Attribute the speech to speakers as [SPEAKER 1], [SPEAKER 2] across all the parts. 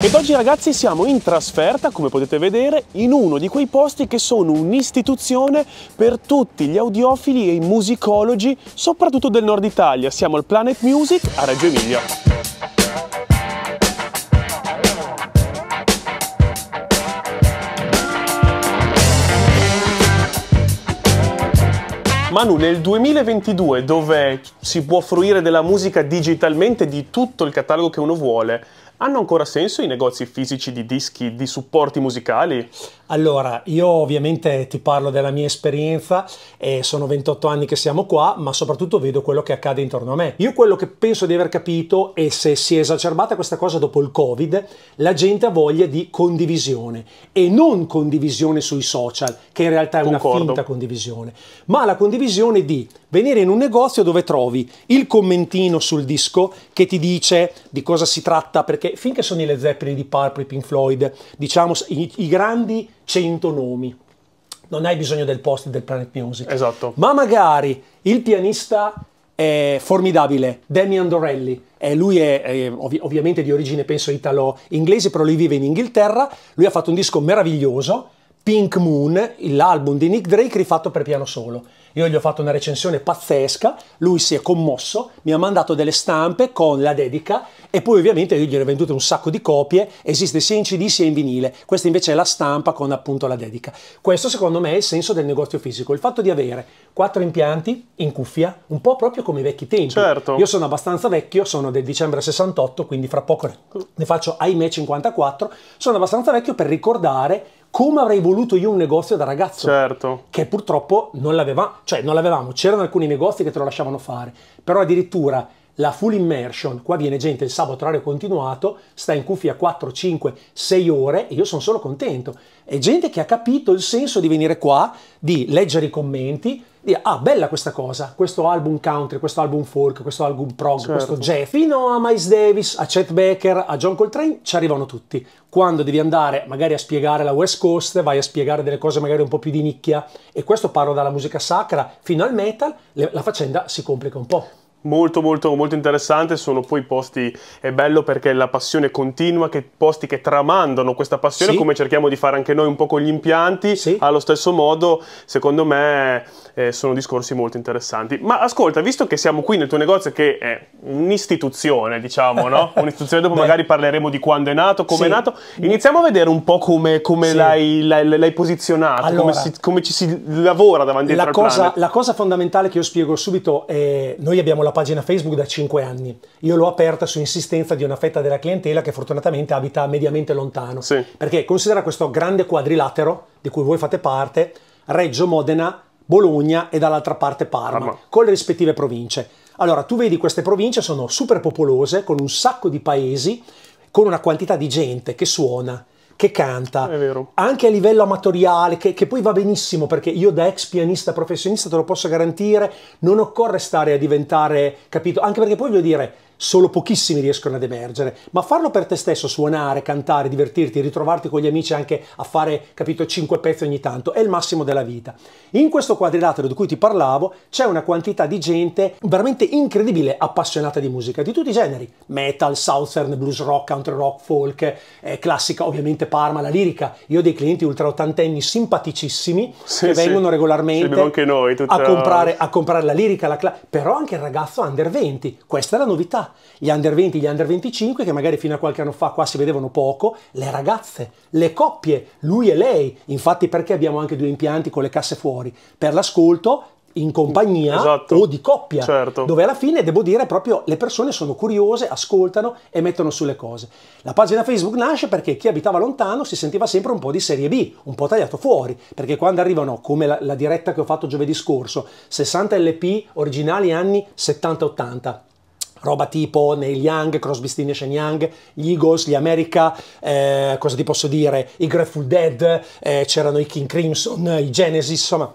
[SPEAKER 1] Ed oggi ragazzi siamo in trasferta, come potete vedere, in uno di quei posti che sono un'istituzione per tutti gli audiofili e i musicologi, soprattutto del nord Italia. Siamo al Planet Music a Reggio Emilia. Manu, nel 2022, dove si può fruire della musica digitalmente di tutto il catalogo che uno vuole, hanno ancora senso i negozi fisici di dischi, di supporti musicali?
[SPEAKER 2] Allora, io ovviamente ti parlo della mia esperienza, eh, sono 28 anni che siamo qua, ma soprattutto vedo quello che accade intorno a me. Io quello che penso di aver capito è se si è esacerbata questa cosa dopo il Covid, la gente ha voglia di condivisione e non condivisione sui social, che in realtà è Concordo. una finta condivisione, ma la condivisione di venire in un negozio dove trovi il commentino sul disco che ti dice di cosa si tratta, perché finché sono i Led Zeppelin di Purple, Pink Floyd, diciamo i, i grandi 100 nomi. Non hai bisogno del post del Planet Music. Esatto. Ma magari il pianista è formidabile, Damian Dorelli. Eh, lui è, è ov- ovviamente di origine, penso, italo-inglese, però lui vive in Inghilterra. Lui ha fatto un disco meraviglioso Pink Moon, l'album di Nick Drake rifatto per piano solo. Io gli ho fatto una recensione pazzesca, lui si è commosso, mi ha mandato delle stampe con la dedica e poi ovviamente io gli ho vendute un sacco di copie, esiste sia in CD sia in vinile, questa invece è la stampa con appunto la dedica. Questo secondo me è il senso del negozio fisico, il fatto di avere quattro impianti in cuffia, un po' proprio come i vecchi tempi. Certo. Io sono abbastanza vecchio, sono del dicembre 68, quindi fra poco ne faccio ahimè 54, sono abbastanza vecchio per ricordare come avrei voluto io un negozio da ragazzo. Certo. Che purtroppo non l'avevamo, cioè non l'avevamo, c'erano alcuni negozi che te lo lasciavano fare, però addirittura la full immersion, qua viene gente il sabato orario continuato, sta in cuffia 4, 5, 6 ore e io sono solo contento. È gente che ha capito il senso di venire qua, di leggere i commenti, dire ah bella questa cosa, questo album country, questo album folk, questo album prog, certo. questo jazz, fino a Miles Davis, a Chet Baker, a John Coltrane ci arrivano tutti. Quando devi andare magari a spiegare la West Coast, vai a spiegare delle cose magari un po' più di nicchia e questo parlo dalla musica sacra fino al metal, le, la faccenda si complica un po'
[SPEAKER 1] molto molto molto interessante sono poi posti è bello perché la passione continua che posti che tramandano questa passione sì. come cerchiamo di fare anche noi un po' con gli impianti sì. allo stesso modo secondo me eh, sono discorsi molto interessanti. Ma ascolta, visto che siamo qui nel tuo negozio che è un'istituzione, diciamo, no? Un'istituzione, dopo magari parleremo di quando è nato, come sì. è nato, iniziamo a vedere un po' come, come sì. l'hai, posizionato, allora, come, si, come, ci si lavora davanti la al cosa,
[SPEAKER 2] La cosa fondamentale che io spiego subito è noi abbiamo la pagina Facebook da 5 anni, io l'ho aperta su insistenza di una fetta della clientela che fortunatamente abita mediamente lontano, sì. perché considera questo grande quadrilatero di cui voi fate parte, Reggio Modena, Bologna e dall'altra parte Parma, Parma, con le rispettive province. Allora, tu vedi queste province sono super popolose, con un sacco di paesi, con una quantità di gente che suona, che canta, È vero. anche a livello amatoriale, che, che, poi va benissimo perché io da ex pianista professionista te lo posso garantire, non occorre stare a diventare, capito? Anche perché poi voglio dire, solo pochissimi riescono ad emergere, ma farlo per te stesso, suonare, cantare, divertirti, ritrovarti con gli amici anche a fare, capito, 5 pezzi ogni tanto, è il massimo della vita. In questo quadrilatero di cui ti parlavo c'è una quantità di gente veramente incredibile, appassionata di musica, di tutti i generi, metal, southern, blues rock, country rock, folk, eh, classica, ovviamente Parma, la lirica. Io ho dei clienti ultra ottantenni simpaticissimi sì, che vengono sì. regolarmente noi, tutta... a, comprare, a, comprare, la lirica, la cla- però anche il ragazzo under 20, questa è la novità gli under 20, gli under 25, che magari fino a qualche anno fa qua si vedevano poco, le ragazze, le coppie, lui e lei, infatti perché abbiamo anche due impianti con le casse fuori, per l'ascolto in compagnia esatto. o di coppia, certo. dove alla fine devo dire proprio le persone sono curiose, ascoltano e mettono sulle cose. La pagina Facebook nasce perché chi abitava lontano si sentiva sempre un po' di serie B, un po' tagliato fuori, perché quando arrivano, come la, la diretta che ho fatto giovedì scorso, 60 LP originali anni 70-80, roba tipo Neil Young, Crosby, Stills Young, gli Eagles, gli America, eh, cosa ti posso dire, i Grateful Dead, eh, c'erano i King Crimson, i Genesis, insomma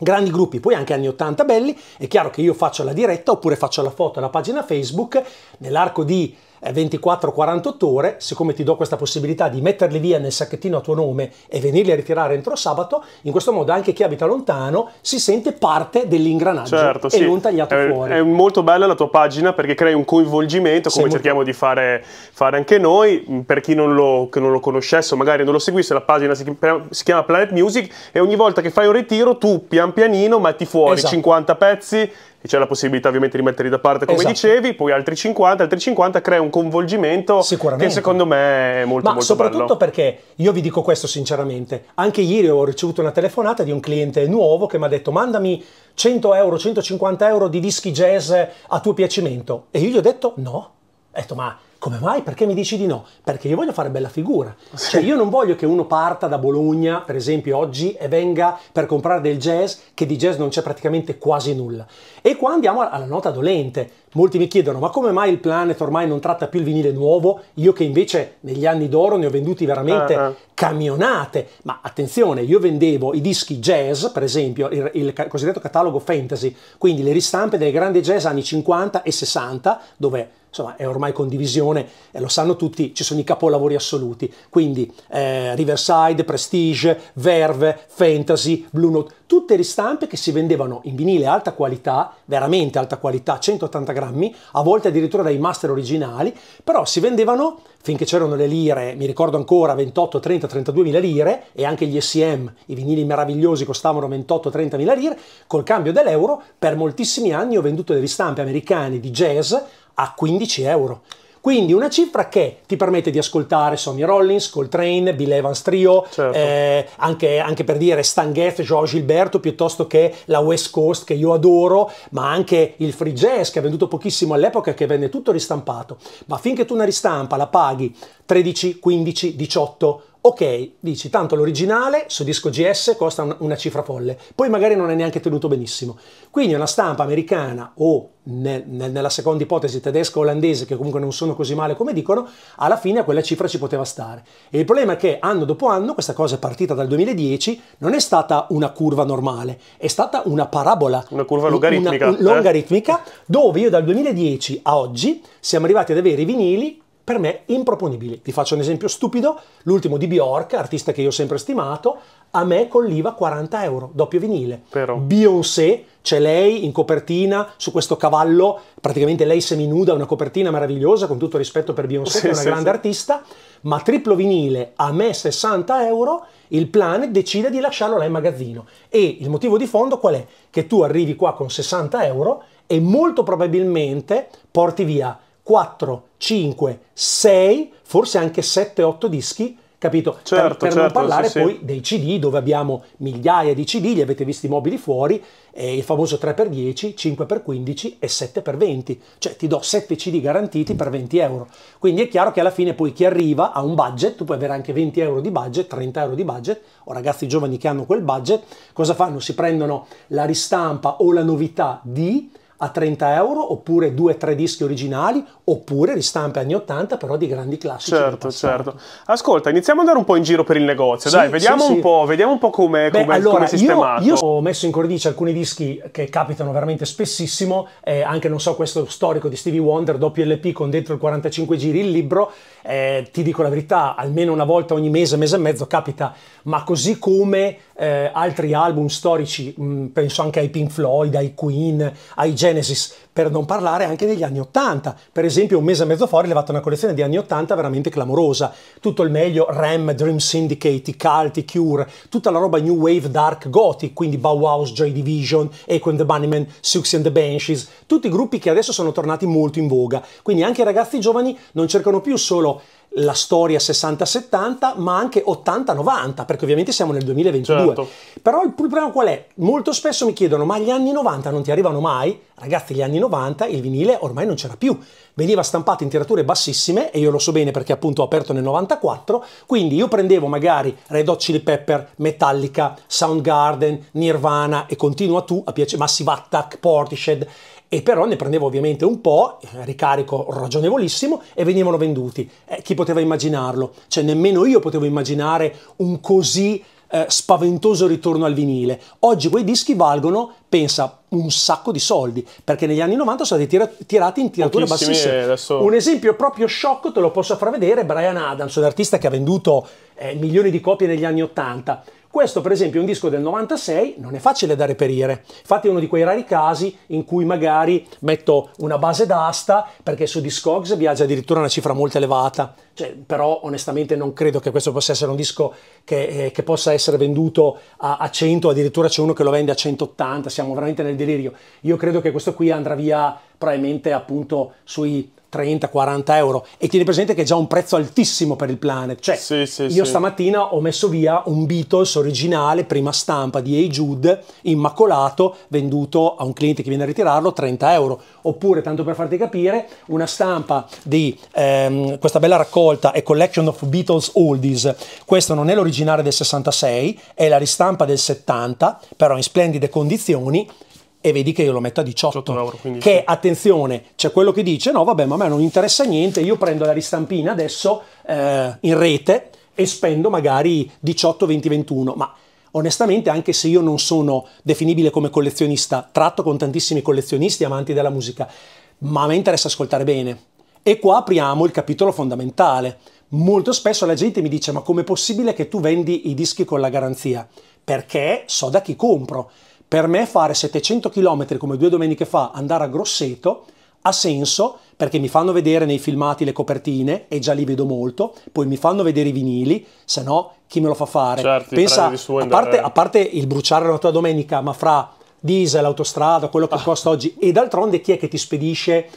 [SPEAKER 2] grandi gruppi, poi anche anni 80 belli, è chiaro che io faccio la diretta oppure faccio la foto alla pagina Facebook, nell'arco di 24-48 eh, ore, siccome ti do questa possibilità di metterli via nel sacchettino a tuo nome e venirli a ritirare entro sabato, in questo modo anche chi abita lontano si sente parte dell'ingranaggio certo, e sì. non tagliato è, fuori. È
[SPEAKER 1] molto bella la tua pagina perché crei un coinvolgimento come Sei cerchiamo molto... di fare, fare, anche noi, mm, per chi non lo, non lo conoscesse o magari non lo seguisse, la pagina si, si, chiama Planet Music e ogni volta che fai un ritiro tu pian pianino metti fuori esatto. 50 pezzi e c'è la possibilità ovviamente di metterli da parte come esatto. dicevi, poi altri 50, altri 50 crea un convolgimento che secondo me è molto Ma molto soprattutto bello.
[SPEAKER 2] perché io vi dico questo sinceramente, anche ieri ho ricevuto una telefonata di un cliente nuovo che mi ha detto mandami 100 euro, 150 euro di dischi jazz a tuo piacimento e io gli ho detto no, ho detto ma come mai? Perché mi dici di no? Perché io voglio fare bella figura. Sì. Cioè io non voglio che uno parta da Bologna, per esempio oggi, e venga per comprare del jazz, che di jazz non c'è praticamente quasi nulla. E qua andiamo alla nota dolente. Molti mi chiedono, ma come mai il Planet ormai non tratta più il vinile nuovo? Io che invece negli anni d'oro ne ho venduti veramente uh ah, -huh. Ah. camionate. Ma attenzione, io vendevo i dischi jazz, per esempio, il, il cosiddetto catalogo fantasy, quindi le ristampe delle grandi jazz anni 50 e 60, dove insomma è ormai condivisione, e eh, lo sanno tutti, ci sono i capolavori assoluti, quindi eh, Riverside, Prestige, Verve, Fantasy, Blue Note, tutte ristampe che si vendevano in vinile alta qualità, veramente alta qualità, 180 grammi, a volte addirittura dai master originali, però si vendevano finché c'erano le lire, mi ricordo ancora 28, 30, 32 mila lire e anche gli SM, i vinili meravigliosi costavano 28, 30 mila lire, col cambio dell'euro per moltissimi anni ho venduto delle ristampe americane di jazz a 15 euro. Quindi una cifra che ti permette di ascoltare Sonny Rollins, Coltrane, Bill Evans Trio, certo. eh, anche, anche, per dire Stan Getz, George Gilberto, piuttosto che la West Coast che io adoro, ma anche il free jazz che è venduto pochissimo all'epoca e che venne tutto ristampato. Ma finché tu una ristampa la paghi 13, 15, 18, ok, dici tanto l'originale su disco GS costa una cifra folle, poi magari non è neanche tenuto benissimo. Quindi una stampa americana o nella seconda ipotesi tedesca olandese, che comunque non sono così male come dicono, alla fine a quella cifra ci poteva stare. E il problema è che anno dopo anno, questa cosa è partita dal 2010, non è stata una curva normale, è stata una parabola. Una curva logaritmica. Una, un, eh? logaritmica, dove io dal 2010 a oggi siamo arrivati ad avere i vinili per me improponibili. Vi faccio un esempio stupido, l'ultimo di Bjork, artista che io ho sempre stimato, a me colliva 40 euro, doppio vinile. Però. Beyoncé, c'è lei in copertina su questo cavallo, praticamente lei seminuda, una copertina meravigliosa, con tutto rispetto per Beyoncé, sì, che è una sì, grande sì. artista, ma triplo vinile a me 60 euro, il Planet decide di lasciarlo là in magazzino. E il motivo di fondo qual è? Che tu arrivi qua con 60 euro e molto probabilmente porti via 4, 5, 6, forse anche 7, 8 dischi, capito? Certo, per, per certo, non parlare sì, poi sì. dei CD dove abbiamo migliaia di CD, li avete visti mobili fuori, eh, il famoso 3x10, 5x15 e 7x20, cioè ti do 7 CD garantiti per 20 euro. Quindi è chiaro che alla fine poi chi arriva ha un budget, tu puoi avere anche 20 euro di budget, 30 euro di budget, o ragazzi giovani che hanno quel budget, cosa fanno? Si prendono la ristampa o la novità di a 30 euro, oppure due o tre dischi originali, oppure ristampe anni 80 però di grandi classici. Certo,
[SPEAKER 1] certo. Ascolta, iniziamo ad andare un po' in giro per il negozio, sì, dai, vediamo, sì, un, sì. Po', vediamo un po', come, come, allora, sistemato. Io, io,
[SPEAKER 2] ho messo in cornice alcuni dischi che capitano veramente spessissimo, eh, anche non so questo storico di Stevie Wonder, doppio LP con dentro il 45 giri il libro, eh, ti dico la verità, almeno una volta ogni mese, mese e mezzo capita, ma così come eh, altri album storici, mh, mm, penso anche ai Pink Floyd, ai Queen, ai Genesis, per non parlare anche degli anni Ottanta. Per esempio un mese e mezzo fuori ho levato una collezione di anni Ottanta veramente clamorosa. Tutto il meglio, Ram, Dream Syndicate, i Cult, i Cure, tutta la roba New Wave, Dark, Gothic, quindi Bauhaus, Joy Division, Echo and the Bunnymen, Six and the Banshees, tutti gruppi che adesso sono tornati molto in voga. Quindi anche i ragazzi giovani non cercano più solo la storia 60-70, ma anche 80-90, perché ovviamente siamo nel 2022. Certo. Però il problema qual è? Molto spesso mi chiedono, ma gli anni 90 non ti arrivano mai? Ragazzi, gli anni 90 il vinile ormai non c'era più, veniva stampato in tirature bassissime, e io lo so bene perché appunto ho aperto nel 94, quindi io prendevo magari Red Hot Chili Pepper, Metallica, Soundgarden, Nirvana, e continua tu a piace Massive Attack, Portishead, e però ne prendevo ovviamente un po', ricarico ragionevolissimo e venivano venduti. Eh, chi poteva immaginarlo? Cioè nemmeno io potevo immaginare un così eh, spaventoso ritorno al vinile. Oggi quei dischi valgono, pensa, un sacco di soldi, perché negli anni 90 sono stati tira tirati in tirature eh, bassissime. Adesso... Un esempio proprio sciocco te lo posso far vedere, Brian Adams, un artista che ha venduto eh, milioni di copie negli anni 80 questo per esempio è un disco del 96, non è facile da reperire, infatti è uno di quei rari casi in cui magari metto una base d'asta perché su Discogs viaggia addirittura una cifra molto elevata, cioè, però onestamente non credo che questo possa essere un disco che, eh, che possa essere venduto a, a 100, addirittura c'è uno che lo vende a 180, siamo veramente nel delirio. Io credo che questo qui andrà via probabilmente appunto sui 30-40 euro e tieni presente che è già un prezzo altissimo per il Planet. Cioè,
[SPEAKER 1] sì, sì, io sì.
[SPEAKER 2] stamattina ho messo via un Beatles originale, prima stampa di Hey Jude, immacolato, venduto a un cliente che viene a ritirarlo 30 euro. Oppure, tanto per farti capire, una stampa di ehm, questa bella raccolta e Collection of Beatles Oldies. Questo non è l'originale del 66, è la ristampa del 70, però in splendide condizioni e vedi che io lo metto a 18, 18 euro, che attenzione c'è quello che dice no vabbè ma a me non interessa niente io prendo la ristampina adesso eh, in rete e spendo magari 18 20 21 ma onestamente anche se io non sono definibile come collezionista tratto con tantissimi collezionisti amanti della musica ma a me interessa ascoltare bene e qua apriamo il capitolo fondamentale molto spesso la gente mi dice ma com'è possibile che tu vendi i dischi con la garanzia perché so da chi compro per me fare 700 km come due domeniche fa, andare a Grosseto, ha senso perché mi fanno vedere nei filmati le copertine e già li vedo molto, poi mi fanno vedere i vinili, se no chi me lo fa fare? Certo, Pensa, a parte, eh. a parte il bruciare la tua domenica, ma fra diesel, autostrada, quello che ah. costa oggi, e d'altronde chi è che ti spedisce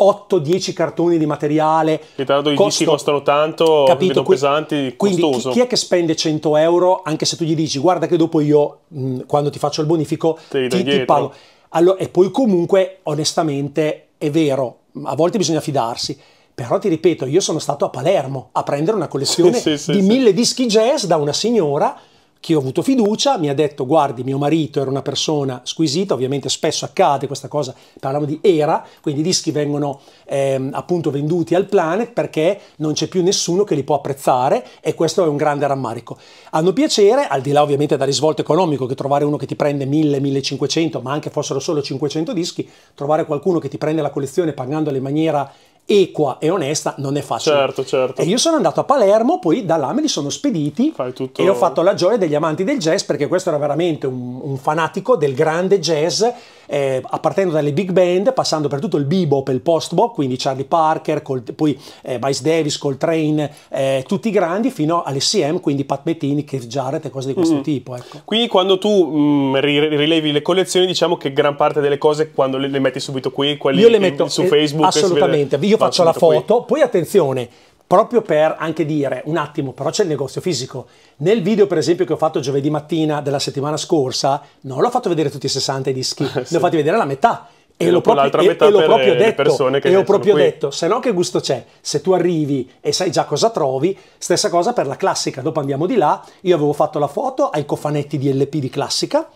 [SPEAKER 2] 8-10 cartoni di materiale.
[SPEAKER 1] Che tra l'altro i dischi costano tanto, capito? Qui, pesanti, quindi costoso. Chi, chi, è che
[SPEAKER 2] spende 100 euro anche se tu gli dici guarda che dopo io mh, mm, quando ti faccio il bonifico ti, ti pago. Allora, e poi comunque onestamente è vero, a volte bisogna fidarsi. Però ti ripeto, io sono stato a Palermo a prendere una collezione sì, sì, sì, di mille dischi jazz da una signora che ho avuto fiducia, mi ha detto guardi mio marito era una persona squisita, ovviamente spesso accade questa cosa, parliamo di era, quindi i dischi vengono eh, appunto venduti al Planet perché non c'è più nessuno che li può apprezzare e questo è un grande rammarico. Hanno piacere, al di là ovviamente da risvolto economico che trovare uno che ti prende 1000, 1500, ma anche fossero solo 500 dischi, trovare qualcuno che ti prende la collezione pagandola in maniera equa e onesta non è facile.
[SPEAKER 1] Certo, certo.
[SPEAKER 2] E io sono andato a Palermo, poi da là me li sono spediti tutto... e ho fatto la gioia degli amanti del jazz perché questo era veramente un, un fanatico del grande jazz, eh, partendo dalle big band, passando per tutto il bebop e il postbop, quindi Charlie Parker, col, poi eh, Bice Davis, Coltrane, eh, tutti grandi, fino alle CM, quindi Pat Bettini, Keith Jarrett e cose di questo mm. tipo.
[SPEAKER 1] Ecco. Quindi quando tu mh, mm, rilevi le collezioni diciamo che gran parte delle cose quando le, le metti subito qui, quelle io le metto, su Facebook. Assolutamente, io faccio la foto,
[SPEAKER 2] qui. poi attenzione, proprio per anche dire un attimo, però c'è il negozio fisico. Nel video, per esempio, che ho fatto giovedì mattina della settimana scorsa, non l'ho fatto vedere tutti i 60 dischi, sì. ne ho fatti vedere la metà. E, e l'ho proprio, e, e l'ho proprio detto, e ho proprio qui. detto, se no che gusto c'è? Se tu arrivi e sai già cosa trovi, stessa cosa per la classica, dopo andiamo di là, io avevo fatto la foto ai cofanetti di LP di classica,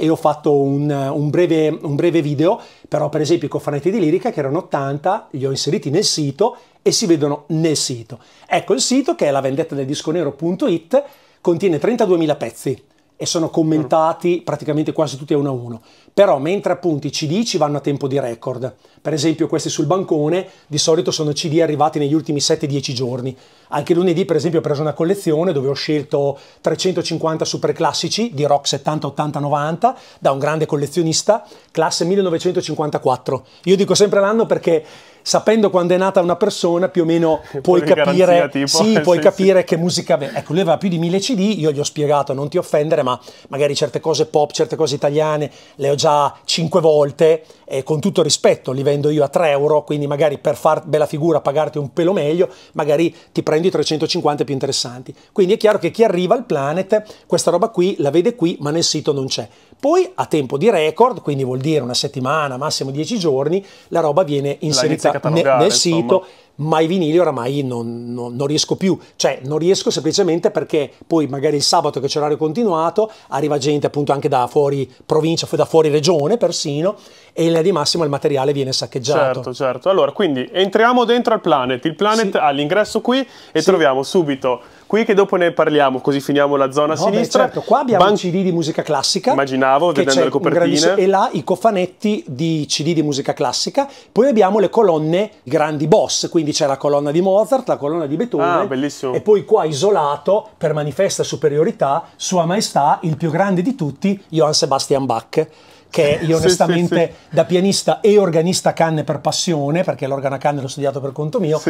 [SPEAKER 2] e ho fatto un, un, breve, un breve video, però per esempio i cofanetti di lirica che erano 80, li ho inseriti nel sito e si vedono nel sito. Ecco il sito che è la vendetta del disco nero.it contiene 32.000 pezzi, e sono commentati praticamente quasi tutti a uno a uno. Però mentre appunto i CD ci vanno a tempo di record, per esempio questi sul bancone di solito sono CD arrivati negli ultimi 7-10 giorni. Anche lunedì per esempio ho preso una collezione dove ho scelto 350 super classici di rock 70, 80, 90 da un grande collezionista, classe 1954. Io dico sempre l'anno perché sapendo quando è nata una persona, più o meno puoi capire, garanzia, tipo, sì, eh, puoi sì, capire sì. che musica... Ecco, lui aveva più di 1000 CD, io gli ho spiegato, non ti offendere, ma magari certe cose pop, certe cose italiane, le ho già 5 volte, e con tutto rispetto li vendo io a 3 euro, quindi magari per far bella figura, pagarti un pelo meglio, magari ti prendi i 350 più interessanti. Quindi è chiaro che chi arriva al Planet, questa roba qui la vede qui, ma nel sito non c'è. Poi a tempo di record, quindi vuol dire una settimana, massimo dieci giorni, la roba viene inserita ne, nel sito, ma i vinili oramai non, non, non, riesco più, cioè non riesco semplicemente perché poi magari il sabato che c'è l'orario continuato arriva gente appunto anche da fuori provincia, da fuori regione persino e in linea di massimo il materiale viene saccheggiato.
[SPEAKER 1] Certo, certo. Allora, quindi entriamo dentro al Planet, il Planet sì. ha l'ingresso qui e sì. troviamo subito Qui che dopo ne parliamo, così finiamo la zona no, sinistra. Beh, certo, qua abbiamo Ban- CD di musica classica. Immaginavo, vedendo le copertine. E
[SPEAKER 2] là i cofanetti di CD di musica classica. Poi abbiamo le colonne grandi boss, quindi c'è la colonna di Mozart, la colonna di Beethoven. Ah, bellissimo. e poi qua isolato, per manifesta superiorità, Sua Maestà, il più grande di tutti, Johann Sebastian Bach che io onestamente sì, sì, sì. da pianista e organista canne per passione, perché l'organo a canne l'ho studiato per conto mio,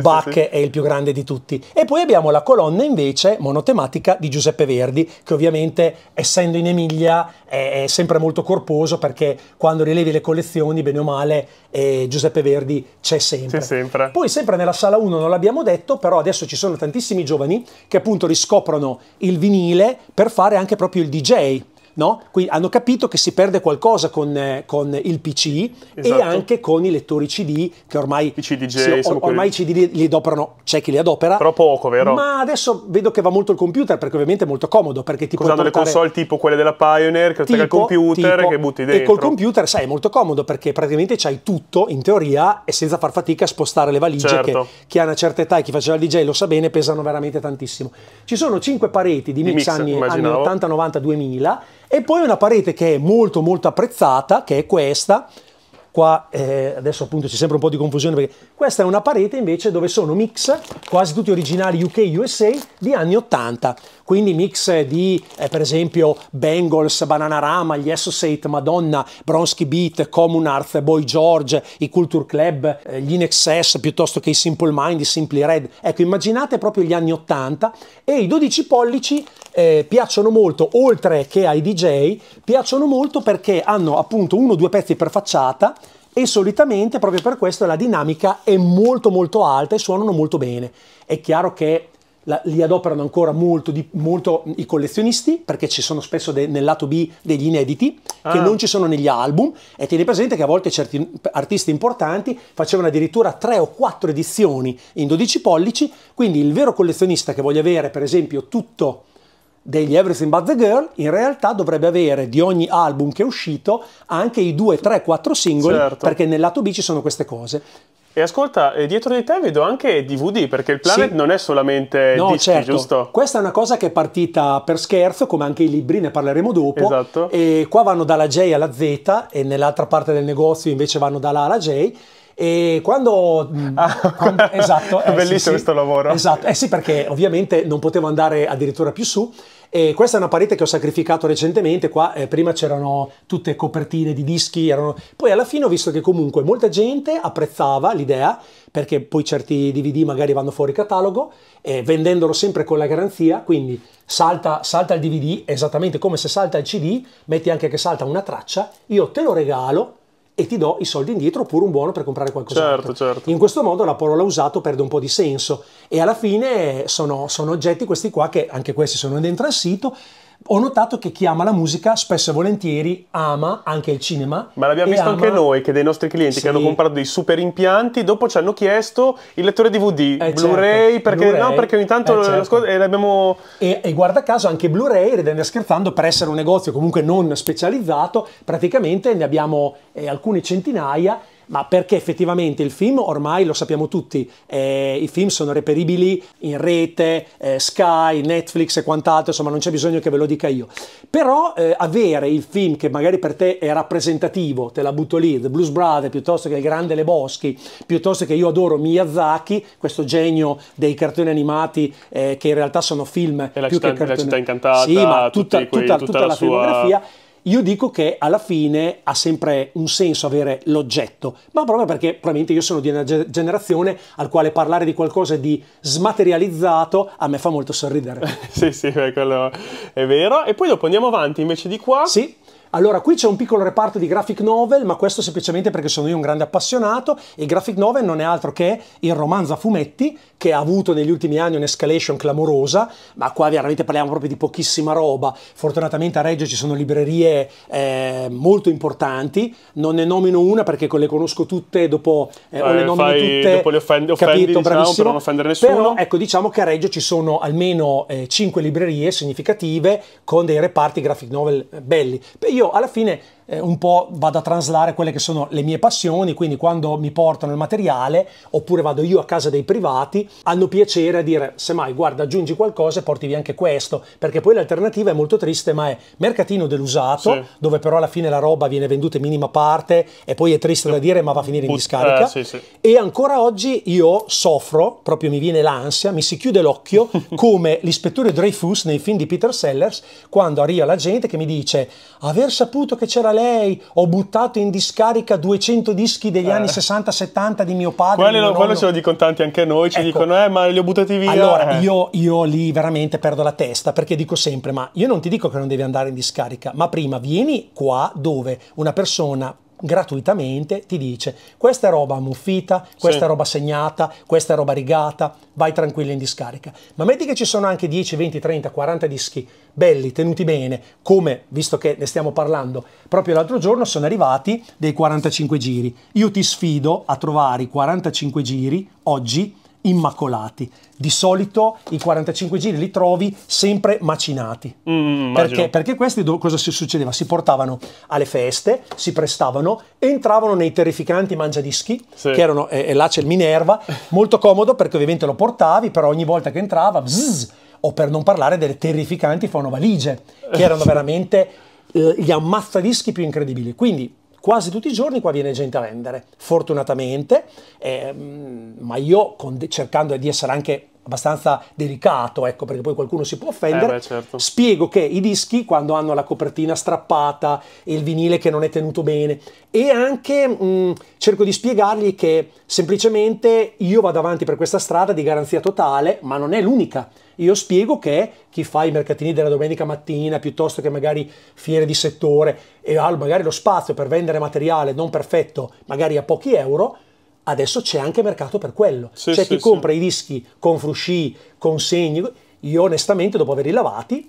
[SPEAKER 2] Bach è il più grande di tutti. E poi abbiamo la colonna invece monotematica di Giuseppe Verdi, che ovviamente essendo in Emilia è, sempre molto corposo perché quando rilevi le collezioni, bene o male, eh, Giuseppe Verdi c'è sempre. sempre. Poi sempre nella sala 1 non l'abbiamo detto, però adesso ci sono tantissimi giovani che appunto riscoprono il vinile per fare anche proprio il DJ No? Quindi hanno capito che si perde qualcosa con, eh, con il PC esatto. e anche con i lettori CD
[SPEAKER 1] che ormai, I CDJ, sì, or- ormai quelli... i CD li, adoperano, c'è chi li adopera. Però poco, vero? Ma
[SPEAKER 2] adesso vedo che va molto il computer perché ovviamente è molto comodo perché ti Cosa le console
[SPEAKER 1] tipo quelle della Pioneer che attacca il computer tipo, che butti dentro. E col
[SPEAKER 2] computer, sai, è molto comodo perché praticamente c'hai tutto in teoria e senza far fatica a spostare le valigie certo. che chi ha una certa età e chi faceva il DJ lo sa bene, pesano veramente tantissimo. Ci sono cinque pareti di mix, di mix anni, anni 80, 90, 2000 e poi una parete che è molto molto apprezzata, che è questa, qua eh, adesso appunto c'è sempre un po' di confusione perché questa è una parete invece dove sono mix quasi tutti originali UK USA di anni 80 quindi mix di eh, per esempio Bengals, Bananarama, gli Associate, Madonna, Bronsky Beat, Common Arts, Boy George, i Culture Club, eh, gli Inexcess piuttosto che i Simple Mind, i Simply Red. Ecco, immaginate proprio gli anni 80 e i 12 pollici eh, piacciono molto, oltre che ai DJ, piacciono molto perché hanno appunto uno o due pezzi per facciata e solitamente proprio per questo la dinamica è molto molto alta e suonano molto bene. È chiaro che la, li adoperano ancora molto, di, molto, i collezionisti, perché ci sono spesso de, nel lato B degli inediti ah. che non ci sono negli album. E tieni presente che a volte certi artisti importanti facevano addirittura tre o quattro edizioni in 12 pollici. Quindi il vero collezionista che voglia avere, per esempio, tutto degli Everything But the Girl, in realtà dovrebbe avere di ogni album che è uscito anche i 2, 3, 4 singoli, certo. perché nel lato B ci sono queste cose.
[SPEAKER 1] E ascolta, eh, dietro di te vedo anche DVD, perché il Planet sì. non è solamente no, dischi, certo. giusto?
[SPEAKER 2] Questa è una cosa che è partita per scherzo, come anche i libri, ne parleremo dopo. Esatto. E qua vanno dalla J alla Z e nell'altra parte del negozio invece vanno dalla A alla J. E quando, mm, ah, quando esatto, è eh, bellissimo sì, questo sì, lavoro. Esatto, eh sì, perché ovviamente non potevo andare addirittura più su e questa è una parete che ho sacrificato recentemente, qua eh, prima c'erano tutte copertine di dischi, erano... poi alla fine ho visto che comunque molta gente apprezzava l'idea, perché poi certi DVD magari vanno fuori catalogo, eh, vendendolo sempre con la garanzia, quindi salta, salta il DVD esattamente come se salta il CD, metti anche che salta una traccia, io te lo regalo, e ti do i soldi indietro oppure un buono per comprare qualcosa.
[SPEAKER 1] Certo, certo.
[SPEAKER 2] In questo modo la parola usato perde un po' di senso e alla fine sono, sono oggetti questi qua che anche questi sono dentro al sito ho notato che chi ama la musica spesso e volentieri ama anche il cinema.
[SPEAKER 1] Ma l'abbiamo visto ama... anche noi, che dei nostri clienti sì. che hanno comprato dei super impianti, dopo ci hanno chiesto il lettore DVD, eh certo. Blu-ray, certo. perché, Blu no, perché ogni tanto eh certo.
[SPEAKER 2] l'abbiamo... E, e, guarda caso anche Blu-ray, ridendo scherzando, per essere un negozio comunque non specializzato, praticamente ne abbiamo eh, alcune centinaia ma perché effettivamente il film ormai lo sappiamo tutti, eh, i film sono reperibili in rete, eh, Sky, Netflix e quant'altro, insomma non c'è bisogno che ve lo dica io. Però eh, avere il film che magari per te è rappresentativo, te la butto lì, The Blues Brother piuttosto che Il Grande Le Boschi, piuttosto che io adoro Miyazaki, questo genio dei cartoni animati eh, che in realtà sono film e più città, che cartoni. La città incantata, sì, ma tutta, quei, tutta, tutta, tutta la, la sua... filmografia io dico che alla fine ha sempre un senso avere l'oggetto, ma proprio perché probabilmente io sono di una generazione al quale parlare di qualcosa di smaterializzato a me fa molto sorridere. sì, sì, beh, quello è vero. E poi dopo andiamo avanti invece di qua. Sì. Allora, qui c'è un piccolo reparto di graphic novel, ma questo semplicemente perché sono io un grande appassionato e graphic novel non è altro che il romanzo a fumetti che ha avuto negli ultimi anni un'escalation clamorosa, ma qua veramente parliamo proprio di pochissima roba. Fortunatamente a Reggio ci sono librerie eh, molto importanti, non ne nomino una perché le conosco tutte, dopo eh, eh, le nomino fai, tutte, dopo le offendi, offendi capito, diciamo, per non offendere nessuno. Però ecco, diciamo che a Reggio ci sono almeno 5 eh, librerie significative con dei reparti graphic novel eh, belli. Io alla fine eh, un po' vado a traslare quelle che sono le mie passioni, quindi quando mi portano il materiale oppure vado io a casa dei privati, hanno piacere a dire semmai guarda aggiungi qualcosa e portivi anche questo, perché poi l'alternativa è molto triste ma è mercatino dell'usato, sì. dove però alla fine la roba viene venduta in minima parte e poi è triste sì. da dire ma va a finire in discarica. Eh, sì, e ancora oggi io soffro, proprio mi viene l'ansia, mi si chiude l'occhio come l'ispettore Dreyfus nei film di Peter Sellers quando arriva la gente che mi dice aver saputo che c'era lei, ho buttato in discarica 200 dischi degli eh. anni 60-70 di mio padre. Quello, mio quello ce
[SPEAKER 1] lo dicono tanti anche noi, ci ecco, dicono eh ma li ho buttati via. Allora eh. io, io lì
[SPEAKER 2] veramente perdo la testa perché dico sempre ma io non ti dico che non devi andare in discarica, ma prima vieni qua dove una persona gratuitamente ti dice questa è roba ammuffita, questa sì. è roba segnata, questa è roba rigata, vai tranquillo in discarica. Ma metti che ci sono anche 10, 20, 30, 40 dischi belli, tenuti bene, come, visto che ne stiamo parlando, proprio l'altro giorno sono arrivati dei 45 giri. Io ti sfido a trovare i 45 giri oggi immacolati. Di solito i 45 giri li trovi sempre macinati.
[SPEAKER 1] Mm, mm, mm perché,
[SPEAKER 2] perché, questi cosa succedeva? Si portavano alle feste, si prestavano, entravano nei terrificanti mangiadischi, sì. che erano, e, e là c'è il Minerva, molto comodo perché ovviamente lo portavi, però ogni volta che entrava, bzzz, o per non parlare delle terrificanti fonovaligie, che erano veramente eh, gli ammazzadischi più incredibili. Quindi quasi tutti i giorni qua viene gente a vendere, fortunatamente, eh, ma io cercando di essere anche abbastanza delicato, ecco, perché poi qualcuno si può offendere, eh beh, certo. spiego che i dischi quando hanno la copertina strappata e il vinile che non è tenuto bene e anche mh, mm, cerco di spiegargli che semplicemente io vado avanti per questa strada di garanzia totale, ma non è l'unica io spiego che chi fa i mercatini della domenica mattina piuttosto che magari fiere di settore e ha magari lo spazio per vendere materiale non perfetto, magari a pochi euro, adesso c'è anche mercato per quello. Sì, c'è sì, chi sì. compra i dischi con frusci, con segni. Io onestamente dopo averli lavati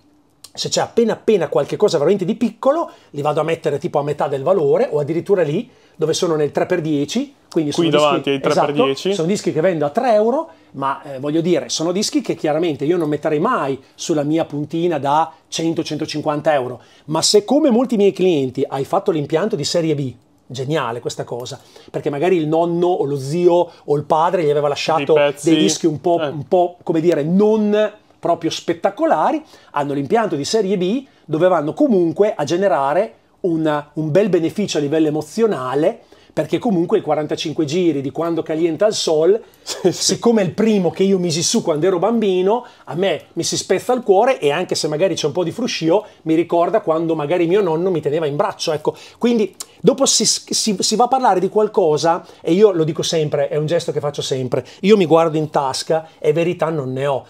[SPEAKER 2] se c'è appena appena qualche cosa veramente di piccolo, li vado a mettere tipo a metà del valore o addirittura lì dove sono nel 3x10, quindi Qui sono davanti dischi, ai 3x10. Esatto, sono dischi che vendo a 3 euro, ma eh, voglio dire, sono dischi che chiaramente io non metterei mai sulla mia puntina da 100-150 euro, ma se come molti miei clienti hai fatto l'impianto di serie B, geniale questa cosa, perché magari il nonno o lo zio o il padre gli aveva lasciato dei, dischi un po', eh. un po', come dire, non proprio spettacolari, hanno l'impianto di serie B dove vanno comunque a generare una, un bel beneficio a livello emozionale perché comunque i 45 giri di quando calienta il sol, sì, siccome è il primo che io misi su quando ero bambino, a me mi si spezza il cuore e anche se magari c'è un po' di fruscio, mi ricorda quando magari mio nonno mi teneva in braccio. Ecco, quindi dopo si, si, si va a parlare di qualcosa e io lo dico sempre, è un gesto che faccio sempre, io mi guardo in tasca e verità non ne ho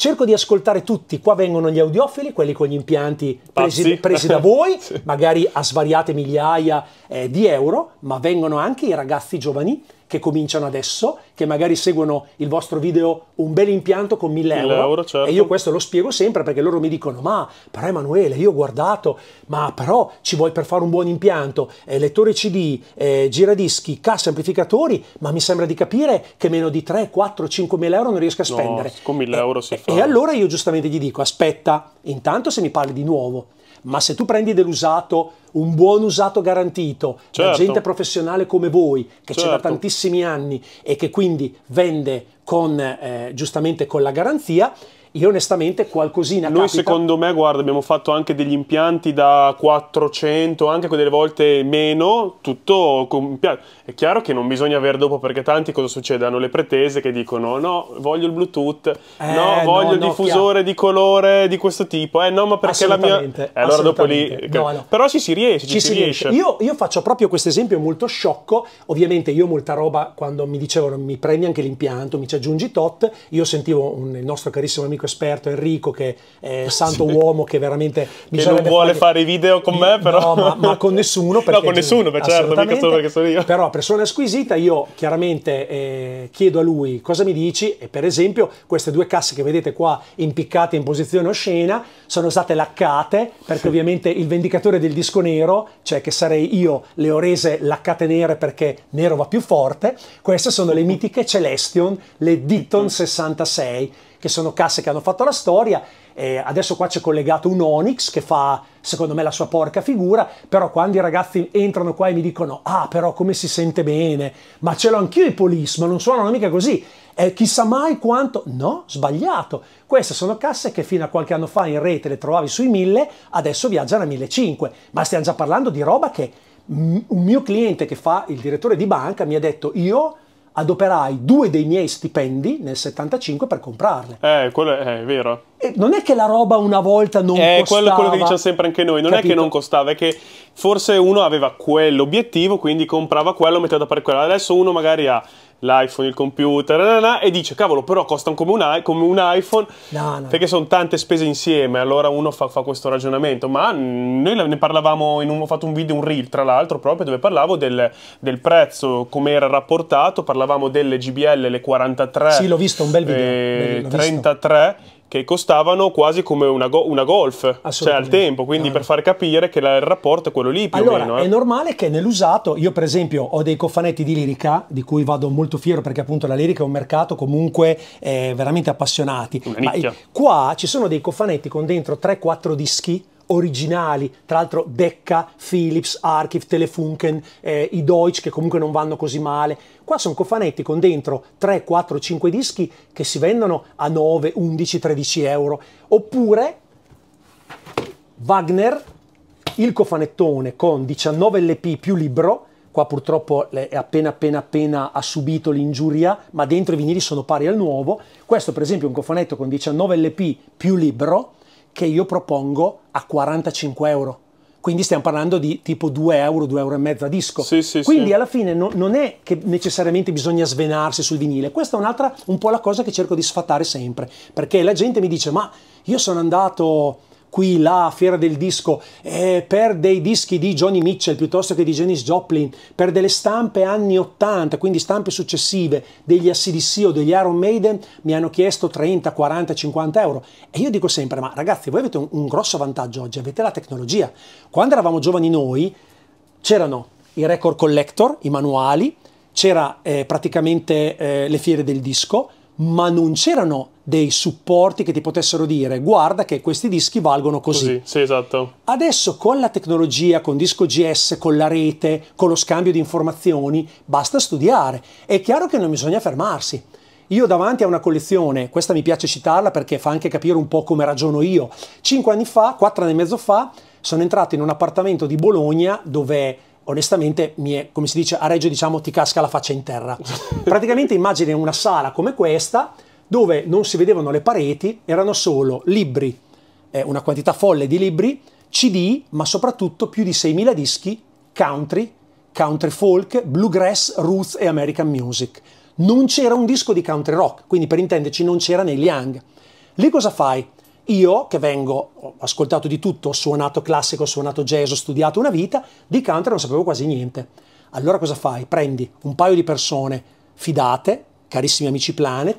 [SPEAKER 2] cerco di ascoltare tutti. Qua vengono gli audiofili, quelli con gli impianti presi, presi da voi, sì. magari a svariate migliaia eh, di euro, ma vengono anche i ragazzi giovani che cominciano adesso, che magari seguono il vostro video un bel impianto con 1000 euro. euro certo. E io certo. questo lo spiego sempre perché loro mi dicono, ma però Emanuele, io ho guardato, ma però ci vuoi per fare un buon impianto, eh, lettore CD, eh, giradischi, cassa, amplificatori, ma mi sembra di capire che meno di 3, 4, 5 mila euro non riesco a spendere. No,
[SPEAKER 1] con 1000 euro si e, fa.
[SPEAKER 2] E allora io giustamente gli dico, aspetta, intanto se mi parli di nuovo ma se tu prendi dell'usato, un buon usato garantito, certo. da gente professionale come voi, che certo. c'è da certo. tantissimi anni e che quindi vende con, eh, giustamente con la garanzia, io onestamente qualcosina Noi capita. secondo
[SPEAKER 1] me, guarda, abbiamo fatto anche degli impianti da 400, anche con delle volte meno, tutto con È chiaro che non bisogna avere dopo perché tanti cosa succede? Hanno le pretese che dicono no, voglio il Bluetooth, eh, no, voglio no, il diffusore chiaro. di colore di questo tipo, eh no, ma perché la mia... Eh, allora dopo lì... No, no. Però ci si riesce, ci, ci si riesce. riesce. Io,
[SPEAKER 2] io faccio proprio questo esempio molto sciocco, ovviamente io molta roba quando mi dicevano mi prendi anche l'impianto, mi ci aggiungi tot, io sentivo un, il nostro carissimo amico tecnico esperto Enrico che è ah, santo sì. uomo che veramente mi che non vuole fare
[SPEAKER 1] i video con me però no, ma, ma,
[SPEAKER 2] con nessuno perché, no con nessuno beh, certo mica solo perché sono io però persona squisita io chiaramente eh, chiedo a lui cosa mi dici e per esempio queste due casse che vedete qua impiccate in posizione oscena sono state laccate perché ovviamente il vendicatore del disco nero cioè che sarei io le ho rese laccate nere perché nero va più forte queste sono le mitiche Celestion le Ditton 66 che sono casse che hanno fatto la storia. E adesso qua c'è collegato un Onyx che fa, secondo me, la sua porca figura, però quando i ragazzi entrano qua e mi dicono «Ah, però come si sente bene! Ma ce l'ho anch'io i Police, ma non suonano mica così!» E chissà mai quanto... No, sbagliato! Queste sono casse che fino a qualche anno fa in rete le trovavi sui 1000, adesso viaggiano a 1500, ma stiamo già parlando di roba che un mio cliente che fa il direttore di banca mi ha detto io adoperai due dei miei stipendi nel 75 per comprarle.
[SPEAKER 1] Eh, quello è, è vero. Eh,
[SPEAKER 2] non è che la roba una volta non è costava. Quello, quello che diciamo sempre
[SPEAKER 1] anche noi, non Capito? è che non costava, è che forse uno aveva quell'obiettivo, quindi comprava quello, metteva da parte quello. Adesso uno magari ha l'iPhone, il computer, na, na, e dice cavolo però costano come un, come un iPhone no, no. perché sono tante spese insieme, allora uno fa, fa, questo ragionamento, ma noi ne parlavamo, in un, ho fatto un video, un reel tra l'altro proprio dove parlavo del, del prezzo, come era rapportato, parlavamo delle GBL, le 43, sì l'ho visto,
[SPEAKER 2] un bel video, eh,
[SPEAKER 1] 33 che costavano quasi come una, go- una golf, cioè al tempo, quindi claro. per far capire che la, il rapporto è quello lì più allora, o meno. Eh. È
[SPEAKER 2] normale che nell'usato, io per esempio ho dei cofanetti di lirica, di cui vado molto fiero perché appunto la lirica è un mercato comunque eh, veramente appassionati. Una Ma, eh, qua ci sono dei cofanetti con dentro 3-4 dischi, originali, tra l'altro Decca, Philips, Archiv, Telefunken, eh, i Deutsch che comunque non vanno così male. Qua sono cofanetti con dentro 3, 4, 5 dischi che si vendono a 9, 11, 13 euro. Oppure Wagner, il cofanettone con 19 LP più libro, qua purtroppo è appena appena appena ha subito l'ingiuria, ma dentro i vinili sono pari al nuovo. Questo per esempio è un cofanetto con 19 LP più libro, che io propongo a 45 euro. Quindi stiamo parlando di tipo 2 euro, 2 euro e mezzo a disco. Sì, sì, Quindi sì. alla fine no, non è che necessariamente bisogna svenarsi sul vinile. Questa è un'altra, un po' la cosa che cerco di sfatare sempre. Perché la gente mi dice, ma io sono andato qui, là, fiera del disco, eh, per dei dischi di Johnny Mitchell piuttosto che di Janis Joplin, per delle stampe anni 80, quindi stampe successive degli ACDC o degli Iron Maiden, mi hanno chiesto 30, 40, 50 euro. E io dico sempre, ma ragazzi, voi avete un, un grosso vantaggio oggi, avete la tecnologia. Quando eravamo giovani noi, c'erano i record collector, i manuali, c'era eh, praticamente eh, le fiere del disco, ma non c'erano dei supporti che ti potessero dire guarda che questi dischi valgono così. così.
[SPEAKER 1] Sì, esatto.
[SPEAKER 2] Adesso con la tecnologia, con disco GS, con la rete, con lo scambio di informazioni, basta studiare. È chiaro che non bisogna fermarsi. Io davanti a una collezione, questa mi piace citarla perché fa anche capire un po' come ragiono io, cinque anni fa, quattro anni e mezzo fa, sono entrato in un appartamento di Bologna dove onestamente, mi è, come si dice a Reggio, diciamo, ti casca la faccia in terra. Praticamente immagini una sala come questa, dove non si vedevano le pareti, erano solo libri, eh, una quantità folle di libri, CD, ma soprattutto più di 6.000 dischi country, country folk, bluegrass, roots e American music. Non c'era un disco di country rock, quindi per intenderci non c'era Neil Young. Lì cosa fai? Io, che vengo, ho ascoltato di tutto, ho suonato classico, ho suonato jazz, ho studiato una vita, di country non sapevo quasi niente. Allora cosa fai? Prendi un paio di persone fidate, carissimi amici Planet,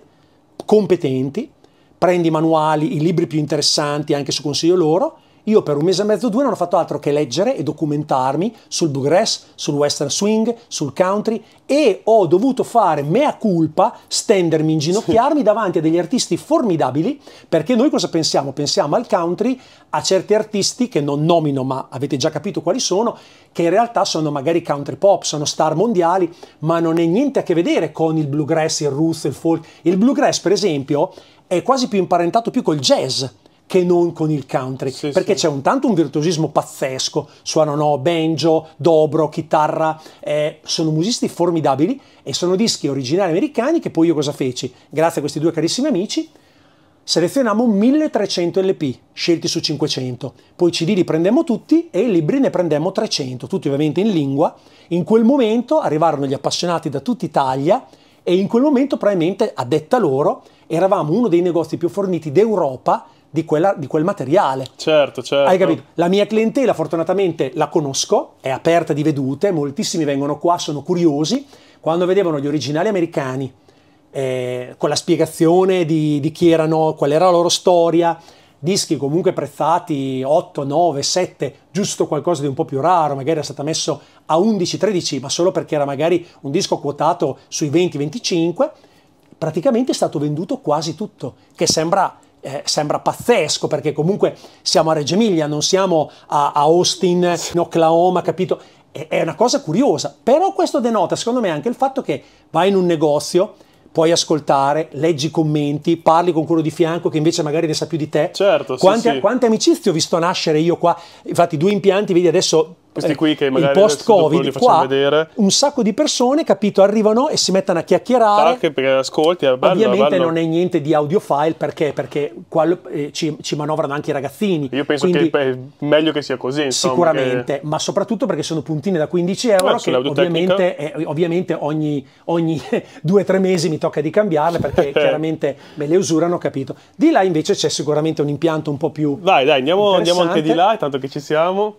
[SPEAKER 2] competenti, prendi i manuali, i libri più interessanti anche su consiglio loro, io per un mese e mezzo, due, non ho fatto altro che leggere e documentarmi sul bluegrass, sul western swing, sul country e ho dovuto fare mea culpa, stendermi, inginocchiarmi sì. davanti a degli artisti formidabili, perché noi cosa pensiamo? Pensiamo al country, a certi artisti che non nomino, ma avete già capito quali sono, che in realtà sono magari country pop, sono star mondiali, ma non è niente a che vedere con il bluegrass, il roots, il folk. Il bluegrass, per esempio, è quasi più imparentato più col jazz che non con il country, sì, perché sì. c'è un tanto un virtuosismo pazzesco, suonano banjo, dobro, chitarra, eh, sono musisti formidabili e sono dischi originali americani che poi io cosa feci? Grazie a questi due carissimi amici selezionammo 1300 LP scelti su 500, poi i CD li prendemmo tutti e i libri ne prendemmo 300, tutti ovviamente in lingua. In quel momento arrivarono gli appassionati da tutta Italia e in quel momento probabilmente a detta loro eravamo uno dei negozi più forniti d'Europa di, quella, di, quel materiale.
[SPEAKER 1] Certo, certo. Hai capito?
[SPEAKER 2] La mia clientela fortunatamente la conosco, è aperta di vedute, moltissimi vengono qua, sono curiosi. Quando vedevano gli originali americani, eh, con la spiegazione di, di chi erano, qual era la loro storia, dischi comunque prezzati 8, 9, 7, giusto qualcosa di un po' più raro, magari era stato messo a 11, 13, ma solo perché era magari un disco quotato sui 20, 25, praticamente è stato venduto quasi tutto, che sembra eh, sembra pazzesco perché comunque siamo a Reggio Emilia, non siamo a, a Austin, in Oklahoma, capito? E, è una cosa curiosa, però questo denota secondo me anche il fatto che vai in un negozio, puoi ascoltare, leggi i commenti, parli con quello di fianco che invece magari ne sa più di te. Certo, sì, quante, sì. quante amicizie ho visto nascere io qua, infatti due impianti, vedi adesso questi eh, qui che magari il post-Covid, qua vedere. un sacco di persone, capito, arrivano e si mettono a chiacchierare.
[SPEAKER 1] Tac, perché ascolti, è bello, Ovviamente è bello. non è
[SPEAKER 2] niente di audiofile perché, perché qua eh, ci,
[SPEAKER 1] ci, manovrano anche i ragazzini. Io penso Quindi, che è meglio che sia così. Insomma, sicuramente,
[SPEAKER 2] che... ma soprattutto perché sono puntine da 15 euro eh, che ovviamente, eh, ovviamente, ogni, ogni o tre mesi mi tocca di cambiarle perché chiaramente me le usurano, capito. Di là invece c'è sicuramente un impianto un po' più...
[SPEAKER 1] Dai, dai, andiamo, andiamo anche di là, tanto che ci siamo.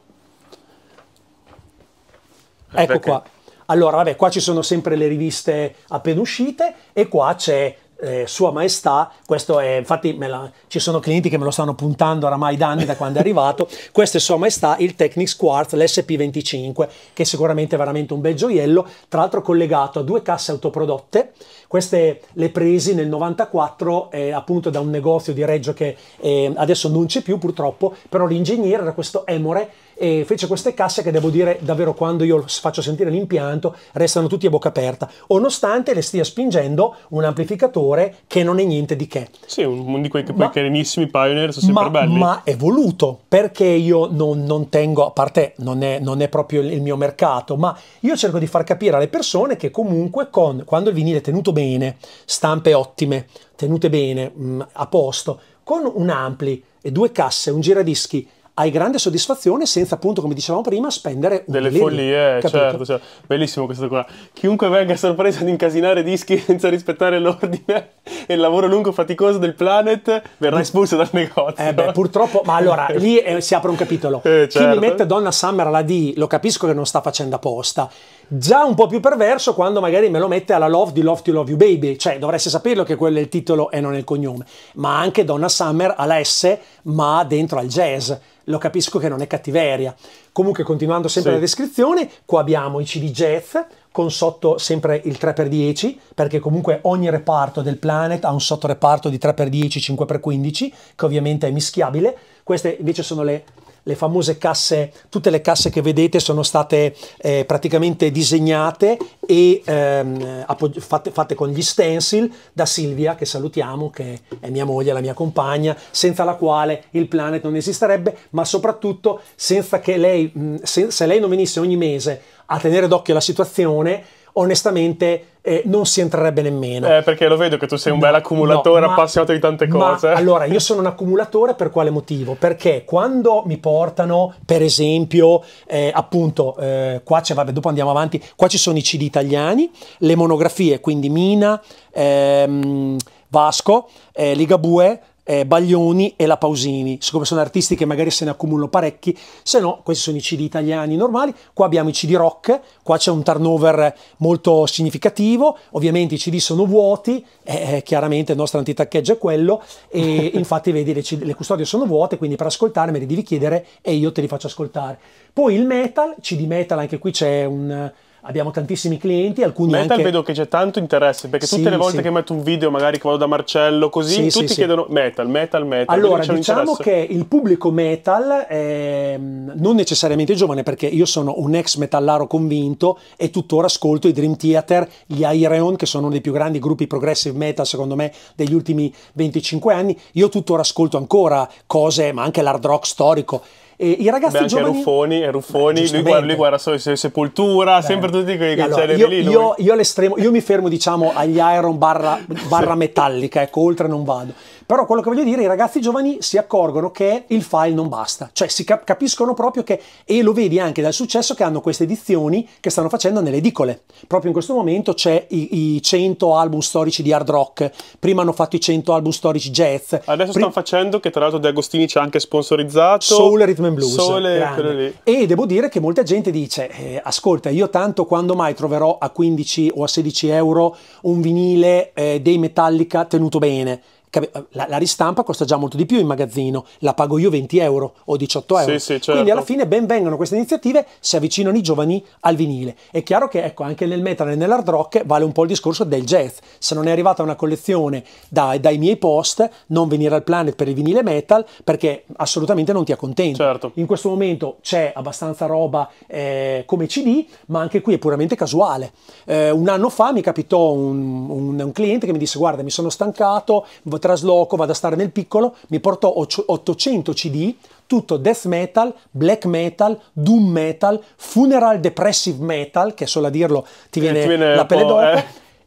[SPEAKER 2] Ecco Perché? qua. Allora, vabbè, qua ci sono sempre le riviste appena uscite e qua c'è eh, Sua Maestà, questo è, infatti la, ci sono clienti che me lo stanno puntando oramai da anni da quando è arrivato, questo è Sua Maestà, il Technics Quartz, l'SP25, che sicuramente è veramente un bel gioiello, tra l'altro collegato a due casse autoprodotte, queste le presi nel 94 eh, appunto da un negozio di Reggio che eh, adesso non c'è più purtroppo, però l'ingegnere era questo Emore e fece queste casse che devo dire davvero quando io faccio sentire l'impianto restano tutti a bocca aperta, nonostante le stia spingendo un amplificatore che non è niente di che.
[SPEAKER 1] Sì, uno di quei ma, carinissimi Pioneer, sono sempre ma, belli. Ma
[SPEAKER 2] è voluto, perché io non, non tengo, a parte non è, non è proprio il mio mercato, ma io cerco di far capire alle persone che comunque con, quando il vinile è tenuto bene, stampe ottime, tenute bene, mh, mm, a posto, con un ampli e due casse, un giradischi hai grande soddisfazione senza appunto, come dicevamo prima, spendere delle lire, follie, eh, capito? certo,
[SPEAKER 1] cioè, bellissimo questo qua. Chiunque venga sorpreso ad incasinare dischi senza rispettare l'ordine e il lavoro lungo e faticoso del Planet verrà espulso dal negozio. Eh beh, purtroppo, ma allora
[SPEAKER 2] lì eh, si apre un capitolo. Eh, certo. Chi mi certo. mette Donna Summer alla D, lo capisco che non sta facendo apposta. Già un po' più perverso quando magari me lo mette alla Love di Love to Love You Baby, cioè dovresti saperlo che quello è il titolo e non è il cognome. Ma anche Donna Summer alla S, ma dentro al jazz lo capisco che non è cattiveria. Comunque, continuando sempre sì. la descrizione, qua abbiamo i CD jazz con sotto sempre il 3x10, perché comunque ogni reparto del Planet ha un sottoreparto di 3x10, 5x15, che ovviamente è mischiabile. Queste invece sono le le famose casse, tutte le casse che vedete sono state eh, praticamente disegnate e ehm, fatte, fatte, con gli stencil da Silvia, che salutiamo, che è mia moglie, la mia compagna, senza la quale il planet non esisterebbe, ma soprattutto senza che lei, se, se lei non venisse ogni mese a tenere d'occhio la situazione, onestamente eh, non si entrerebbe
[SPEAKER 1] nemmeno. Eh, perché lo vedo che tu sei un no, bel accumulatore no, ma, appassionato di tante cose. Ma,
[SPEAKER 2] allora, io sono un accumulatore per quale motivo? Perché quando mi portano, per esempio, eh, appunto, eh, qua c'è, vabbè, dopo andiamo avanti, qua ci sono i CD italiani, le monografie, quindi Mina, ehm, Vasco, eh, Ligabue, eh, Baglioni e la Pausini, siccome sono artisti che magari se ne accumulano parecchi, se no questi sono i CD italiani normali, qua abbiamo i CD rock, qua c'è un turnover molto significativo, ovviamente i CD sono vuoti, eh, eh, chiaramente il nostro antitaccheggio è quello, e infatti vedi le, CD, le, custodie sono vuote, quindi per ascoltare me le devi chiedere e io te li faccio ascoltare. Poi il metal, CD metal, anche qui c'è un abbiamo tantissimi clienti, alcuni Metal anche... vedo
[SPEAKER 1] che c'è tanto interesse, perché sì, tutte le volte sì. che metto un video, magari che vado da Marcello, così, sì, tutti chiedono metal, metal, metal. Allora, diciamo che
[SPEAKER 2] il pubblico metal, è... Ehm, non necessariamente giovane, perché io sono un ex metallaro convinto e tuttora ascolto i Dream Theater, gli Iron, che sono uno dei più grandi gruppi progressive metal, secondo me, degli ultimi 25 anni. Io tuttora ascolto ancora cose, ma anche l'hard rock storico. E I ragazzi Beh, giovani... Ruffoni,
[SPEAKER 1] eh, Ruffoni lui, guarda, lui guarda solo se, Sepoltura, Beh. sempre tutti quei cancelli allora, io, lì. Io,
[SPEAKER 2] io, io mi fermo diciamo agli Iron barra, barra metallica, ecco, oltre non vado. Però quello che voglio dire, i ragazzi giovani si accorgono che il file non basta, cioè si cap capiscono proprio che, e lo vedi anche dal successo che hanno queste edizioni che stanno facendo nelle edicole. Proprio in questo momento c'è i, i, 100 album storici di hard rock, prima hanno fatto i 100 album storici jazz.
[SPEAKER 1] Adesso stanno facendo, che tra l'altro De Agostini ci ha anche sponsorizzato. Soul Rhythm and Blues. Soul,
[SPEAKER 2] e devo dire che molta gente dice, eh, ascolta, io tanto quando mai troverò a 15 o a 16 euro un vinile eh, dei Metallica tenuto bene la, la, ristampa costa già molto di più in magazzino, la pago io 20 euro o 18 euro. Sì, sì, certo. Quindi alla fine ben vengono queste iniziative, si avvicinano i giovani al vinile. È chiaro che ecco, anche nel metal e nell'hard rock vale un po' il discorso del jazz. Se non è arrivata una collezione da, dai miei post, non venire al planet per il vinile metal perché assolutamente non ti accontenta. Certo. In questo momento c'è abbastanza roba eh, come CD, ma anche qui è puramente casuale. Eh, un anno fa mi capitò un, un, un cliente che mi disse guarda mi sono stancato, trasloco, vado a stare nel piccolo, mi portò 800 CD, tutto death metal, black metal, doom metal, funeral depressive metal, che solo a dirlo ti eh, viene, ti viene la pelle d'oca, eh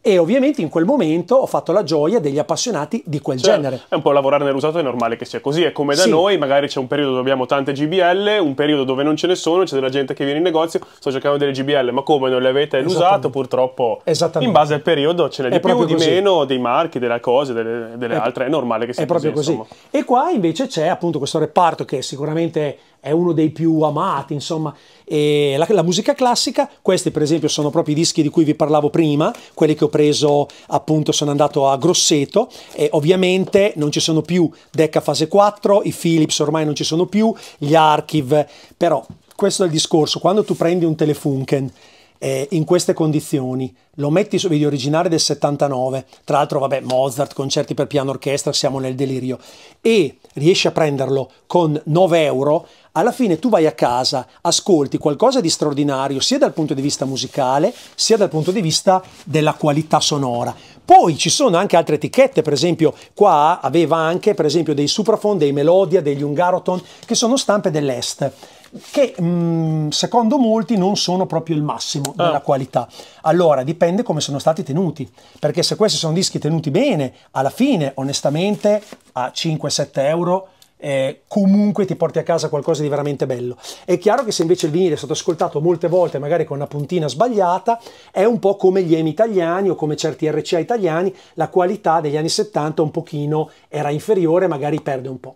[SPEAKER 2] e ovviamente in quel momento ho fatto la gioia degli appassionati di quel cioè, genere.
[SPEAKER 1] È un po' lavorare nell'usato, è normale che sia così, è come da sì. noi, magari c'è un periodo dove abbiamo tante GBL, un periodo dove non ce ne sono, c'è della gente che viene in negozio, sto cercando delle GBL, ma come non le avete usate, purtroppo in base al periodo ce ne di più, di meno, dei marchi, delle cose, delle, delle è, altre, è normale che sia è così. È proprio così.
[SPEAKER 2] Insomma. E qua invece c'è appunto questo reparto che sicuramente è uno dei più amati, insomma, e la, la, musica classica, questi per esempio sono proprio i dischi di cui vi parlavo prima, quelli che ho preso appunto sono andato a Grosseto e ovviamente non ci sono più Decca fase 4, i Philips ormai non ci sono più, gli archive, però questo è il discorso, quando tu prendi un telefunken eh, in queste condizioni, lo metti su video originale del 79, tra l'altro vabbè Mozart, concerti per piano orchestra, siamo nel delirio, e riesci a prenderlo con 9 euro, alla fine tu vai a casa, ascolti qualcosa di straordinario sia dal punto di vista musicale sia dal punto di vista della qualità sonora. Poi ci sono anche altre etichette, per esempio qua aveva anche per esempio dei Suprafon, dei Melodia, degli Ungaroton, che sono stampe dell'Est che mh, mm, secondo molti non sono proprio il massimo ah. della qualità. Allora dipende come sono stati tenuti, perché se questi sono dischi tenuti bene, alla fine onestamente a 5-7 euro eh, comunque ti porti a casa qualcosa di veramente bello. È chiaro che se invece il vinile è stato ascoltato molte volte, magari con una puntina sbagliata, è un po' come gli EMI italiani o come certi RCA italiani, la qualità degli anni 70 un pochino era inferiore, magari perde un po'.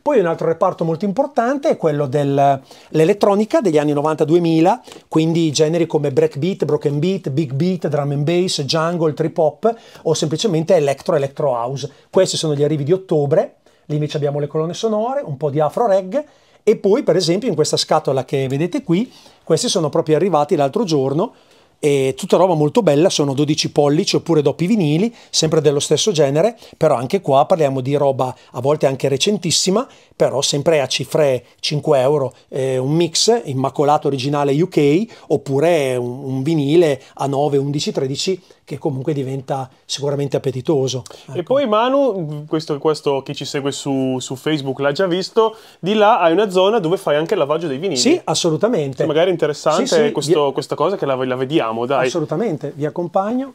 [SPEAKER 2] Poi un altro reparto molto importante è quello dell'elettronica degli anni 90-2000, quindi generi come breakbeat, broken beat, big beat, drum and bass, jungle, trip hop o semplicemente electro, electro house. Questi sono gli arrivi di ottobre, lì invece abbiamo le colonne sonore, un po' di afro reg e poi per esempio in questa scatola che vedete qui, questi sono proprio arrivati l'altro giorno, e tutta roba molto bella, sono 12 pollici oppure doppi vinili, sempre dello stesso genere, però anche qua parliamo di roba a volte anche recentissima, però sempre a cifre 5 euro, eh, un mix immacolato originale UK oppure un, un vinile a 9, 11, 13 che comunque diventa sicuramente appetitoso.
[SPEAKER 1] Ecco. E poi Manu, questo, questo chi ci segue su, su Facebook l'ha già visto, di là hai una zona dove fai anche il lavaggio dei vinili. Sì, assolutamente. Cioè, magari è interessante sì, sì, questo, vi... questa cosa che la, la vediamo, dai.
[SPEAKER 2] Assolutamente, vi accompagno.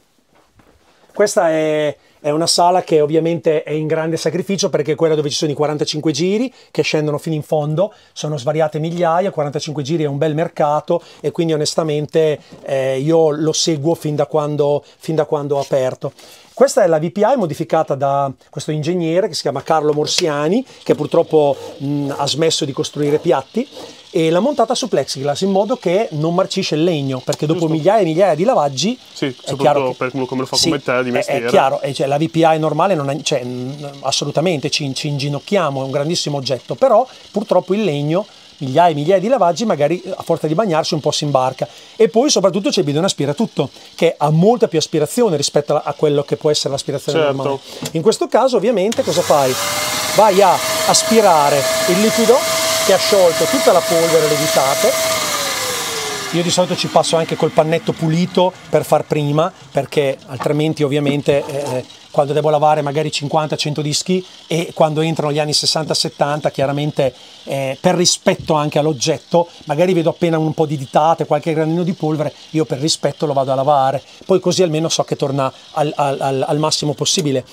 [SPEAKER 2] Questa è è una sala che ovviamente è in grande sacrificio perché è quella dove ci sono i 45 giri che scendono fino in fondo, sono svariate migliaia, 45 giri è un bel mercato e quindi onestamente eh, io lo seguo fin da quando, fin da quando ho aperto. Questa è la VPI modificata da questo ingegnere che si chiama Carlo Morsiani, che purtroppo mh, mm, ha smesso di costruire piatti e la montata su plexiglass in modo che non marcisce il legno, perché dopo Giusto. migliaia e migliaia di lavaggi...
[SPEAKER 1] Sì, è chiaro che, per uno come lo fa sì, come te di mestiere. È chiaro,
[SPEAKER 2] cioè, la VPI normale non è, cioè, assolutamente ci, ci inginocchiamo, è un grandissimo oggetto, però purtroppo il legno migliaia e migliaia di lavaggi, magari eh, a forza di bagnarsi un po' si imbarca. E poi soprattutto c'è il bidone aspiratutto, che ha molta più aspirazione rispetto a quello che può essere l'aspirazione certo. normale. In questo caso ovviamente cosa fai? Vai a aspirare il liquido che ha sciolto tutta la polvere, le io di solito ci passo anche col pannetto pulito per far prima, perché altrimenti ovviamente eh, eh quando devo lavare magari 50-100 dischi e quando entrano gli anni 60-70 chiaramente eh, per rispetto anche all'oggetto, magari vedo appena un po' di ditate, qualche granino di polvere, io per rispetto lo vado a lavare, poi così almeno so che torna al, al, al massimo possibile.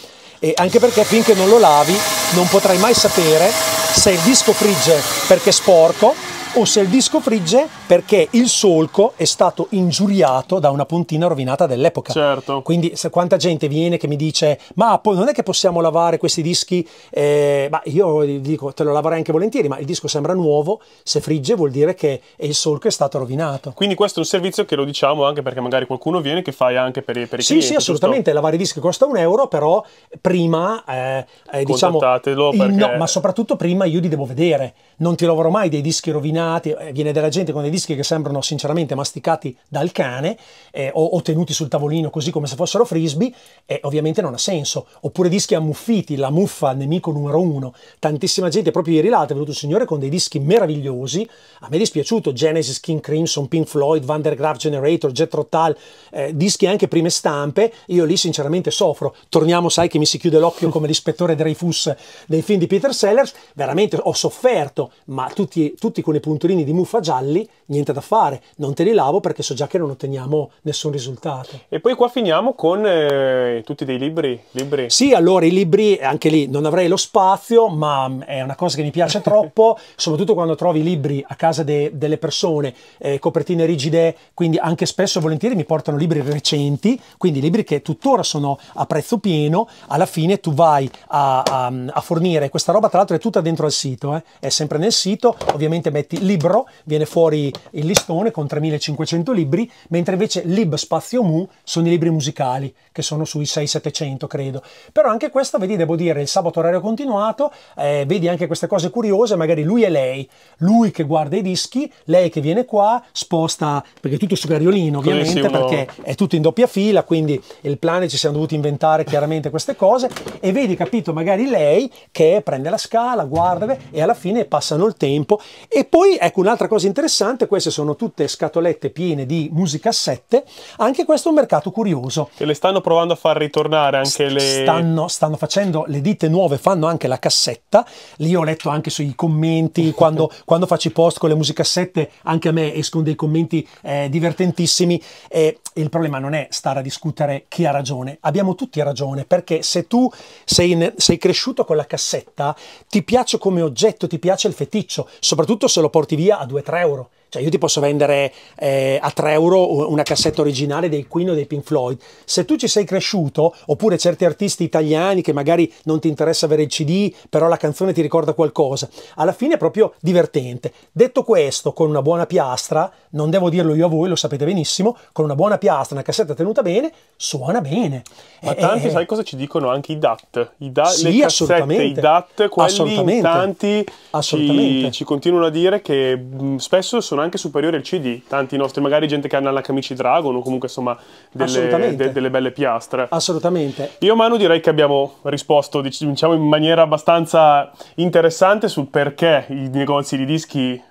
[SPEAKER 2] E anche perché finché non lo lavi non potrai mai sapere se il disco frigge perché è sporco o se il disco frigge perché il solco è stato ingiuriato da una puntina rovinata dell'epoca. Certo. Quindi se, quanta gente viene che mi dice ma poi non è che possiamo lavare questi dischi, eh, ma io dico te lo laverei anche volentieri, ma il disco sembra nuovo, se frigge vuol dire che il solco è stato rovinato.
[SPEAKER 1] Quindi questo è un servizio che lo diciamo anche perché magari qualcuno viene che fai anche per i, per i sì, clienti. Sì, sì, assolutamente,
[SPEAKER 2] giusto? lavare i dischi costa un euro, però prima eh, eh, diciamo... Perché... No, ma soprattutto prima io li devo vedere, non ti lavoro mai dei dischi rovinati raffinati, eh, viene della gente con dei dischi che sembrano sinceramente masticati dal cane eh, o, o, tenuti sul tavolino così come se fossero frisbee, eh, ovviamente non ha senso. Oppure dischi ammuffiti, la muffa, nemico numero uno. Tantissima gente, proprio ieri l'altro è venuto un signore con dei dischi meravigliosi, a me è dispiaciuto, Genesis, King Crimson, Pink Floyd, Van der Graaf Generator, Jet Rotal, eh, dischi anche prime stampe, io lì sinceramente soffro. Torniamo, sai che mi si chiude l'occhio come l'ispettore Dreyfus dei film di Peter Sellers, veramente ho sofferto, ma tutti, tutti con le pulsioni punturini di muffa gialli, niente da fare, non te li lavo perché so già che non otteniamo nessun risultato.
[SPEAKER 1] E poi qua finiamo con eh, tutti
[SPEAKER 2] dei libri, libri. Sì, allora i libri, anche lì non avrei lo spazio, ma mm, è una cosa che mi piace troppo, soprattutto quando trovi libri a casa de, delle persone, eh, copertine rigide, quindi anche spesso e volentieri mi portano libri recenti, quindi libri che tuttora sono a prezzo pieno, alla fine tu vai a, a, mm, a fornire questa roba, tra l'altro è tutta dentro al sito, eh? è sempre nel sito, ovviamente metti libro, viene fuori il listone con 3500 libri, mentre invece Lib Spazio Mu sono i libri musicali, che sono sui 6-700 credo. Però anche questo, vedi, devo dire, il sabato orario continuato, eh, vedi anche queste cose curiose, magari lui e lei, lui che guarda i dischi, lei che viene qua, sposta, perché tutto su Gariolino ovviamente, Bellissimo. perché è tutto in doppia fila, quindi il plane ci siamo dovuti inventare chiaramente queste cose, e vedi, capito, magari lei che prende la scala, guarda, e alla fine passano il tempo, e poi poi ecco un'altra cosa interessante, queste sono tutte scatolette piene di musicassette, anche questo è un mercato curioso.
[SPEAKER 1] E le stanno provando a far ritornare anche le... Stanno,
[SPEAKER 2] stanno facendo, le ditte nuove fanno anche la cassetta, lì ho letto anche sui commenti, quando, quando faccio i post con le musicassette anche a me escono dei commenti eh, divertentissimi e il problema non è stare a discutere chi ha ragione, abbiamo tutti ragione perché se tu sei, in, sei cresciuto con la cassetta ti piace come oggetto, ti piace il feticcio, soprattutto se lo porti porti via a 2-3 euro cioè io ti posso vendere eh, a 3 euro una cassetta originale dei Queen o dei Pink Floyd. Se tu ci sei cresciuto, oppure certi artisti italiani che magari non ti interessa avere il CD, però la canzone ti ricorda qualcosa, alla fine è proprio divertente. Detto questo, con una buona piastra, non devo dirlo io a voi, lo sapete benissimo, con una buona piastra, una cassetta tenuta bene, suona bene. Ma tanti eh, sai
[SPEAKER 1] cosa ci dicono anche i DAT? I DAT sì, le cassette, i DAT, quelli assolutamente, tanti assolutamente. Ci, ci continuano a dire che mm, spesso sono sono anche superiori al CD, tanti nostri, magari gente che ha l'HMC Dragon o comunque insomma delle, de, delle, belle piastre.
[SPEAKER 2] Assolutamente.
[SPEAKER 1] Io Manu direi che abbiamo risposto diciamo in maniera abbastanza interessante sul perché i negozi di dischi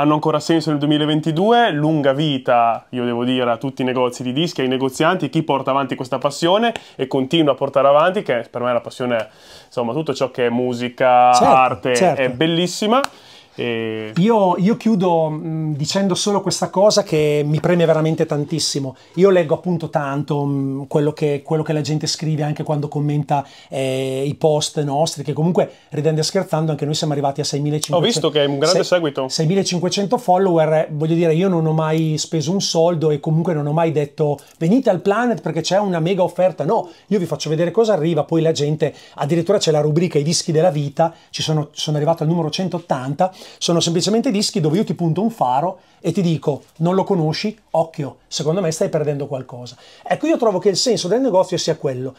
[SPEAKER 1] hanno ancora senso nel 2022, lunga vita, io devo dire, a tutti i negozi di dischi, ai negozianti, chi porta avanti questa passione e continua a portare avanti, che per me la passione è, insomma, tutto ciò che è musica, certo, arte, certo. è bellissima. E...
[SPEAKER 2] Io, io, chiudo mh, dicendo solo questa cosa che mi preme veramente tantissimo. Io leggo appunto tanto mh, quello, che, quello, che, la gente scrive anche quando commenta eh, i post nostri, che comunque ridendo e scherzando anche noi siamo arrivati a 6.500. Ho visto che è un grande 6, seguito. 6.500 follower, eh, voglio dire, io non ho mai speso un soldo e comunque non ho mai detto venite al Planet perché c'è una mega offerta. No, io vi faccio vedere cosa arriva, poi la gente, addirittura c'è la rubrica I dischi della vita, ci sono, sono arrivato al numero 180 sono semplicemente dischi dove io ti punto un faro e ti dico non lo conosci, occhio, secondo me stai perdendo qualcosa. Ecco, io trovo che il senso del negozio sia quello.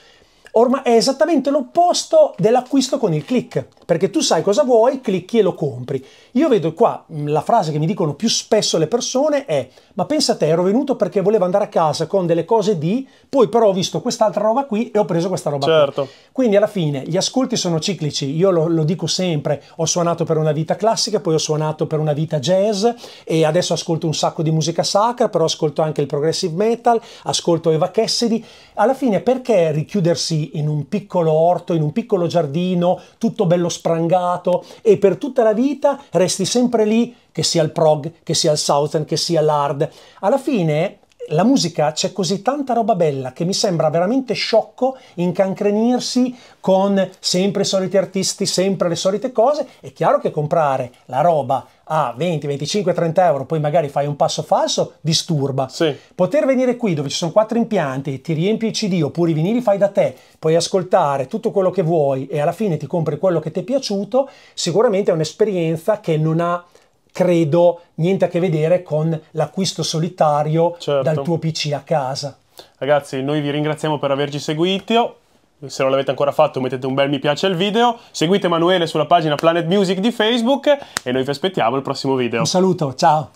[SPEAKER 2] Ormai è esattamente l'opposto dell'acquisto con il click perché tu sai cosa vuoi, clicchi e lo compri. Io vedo qua mm, la frase che mi dicono più spesso le persone è ma pensa a te, ero venuto perché volevo andare a casa con delle cose di, poi però ho visto quest'altra roba qui e ho preso questa roba certo. qui. Quindi alla fine gli ascolti sono ciclici, io lo, lo dico sempre, ho suonato per una vita classica, poi ho suonato per una vita jazz e adesso ascolto un sacco di musica sacra, però ascolto anche il progressive metal, ascolto Eva Cassidy. Alla fine perché richiudersi in un piccolo orto, in un piccolo giardino, tutto bello spazio? sprangato e per tutta la vita resti sempre lì, che sia il prog, che sia il southern, che sia l'hard. Alla fine la musica c'è così tanta roba bella che mi sembra veramente sciocco incancrenirsi con sempre i soliti artisti, sempre le solite cose. È chiaro che comprare la roba a 20, 25, 30 euro, poi magari fai un passo falso, disturba. Sì. Poter venire qui dove ci sono quattro impianti, ti riempi i CD oppure i vinili fai da te, puoi ascoltare tutto quello che vuoi e alla fine ti compri quello che ti è piaciuto, sicuramente è un'esperienza che non ha credo niente a che vedere con l'acquisto solitario certo. dal tuo PC a casa.
[SPEAKER 1] Ragazzi, noi vi ringraziamo per averci seguito se non l'avete ancora fatto mettete un bel mi piace al video, seguite Emanuele sulla pagina Planet Music di Facebook e noi vi aspettiamo al prossimo video. Un
[SPEAKER 2] saluto, ciao!